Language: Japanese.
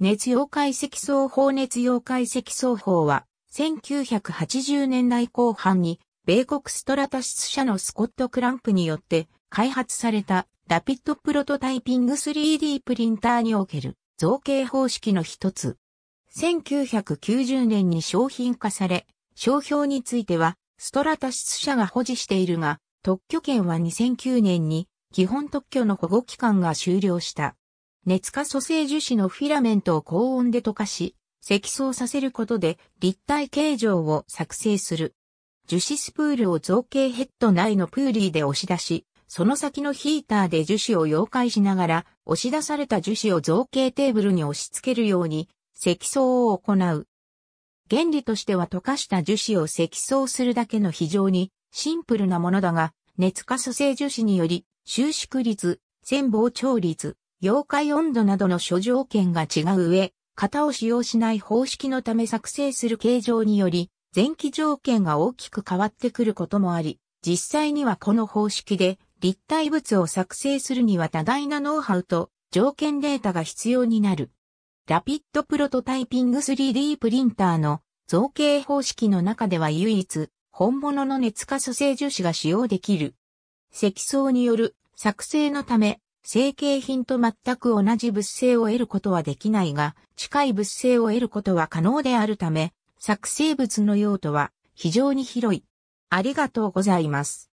熱溶解積層法熱溶解積層法は、1980年代後半に、米国ストラタシス社のスコット・クランプによって開発されたラピッドプロトタイピング 3D プリンターにおける造形方式の一つ。1990年に商品化され、商標についてはストラタシス社が保持しているが、特許権は2009年に基本特許の保護期間が終了した。熱化蘇生樹脂のフィラメントを高温で溶かし、積層させることで立体形状を作成する。樹脂スプールを造形ヘッド内のプーリーで押し出し、その先のヒーターで樹脂を溶解しながら、押し出された樹脂を造形テーブルに押し付けるように、積層を行う。原理としては溶かした樹脂を積層するだけの非常にシンプルなものだが、熱化蘇生樹脂により、収縮率、潜膨張率、溶解温度などの諸条件が違う上、型を使用しない方式のため作成する形状により、前期条件が大きく変わってくることもあり、実際にはこの方式で立体物を作成するには多大なノウハウと条件データが必要になる。ラピッドプロトタイピング 3D プリンターの造形方式の中では唯一、本物の熱化塑性樹脂が使用できる。積層による作成のため、成形品と全く同じ物性を得ることはできないが、近い物性を得ることは可能であるため、作成物の用途は非常に広い。ありがとうございます。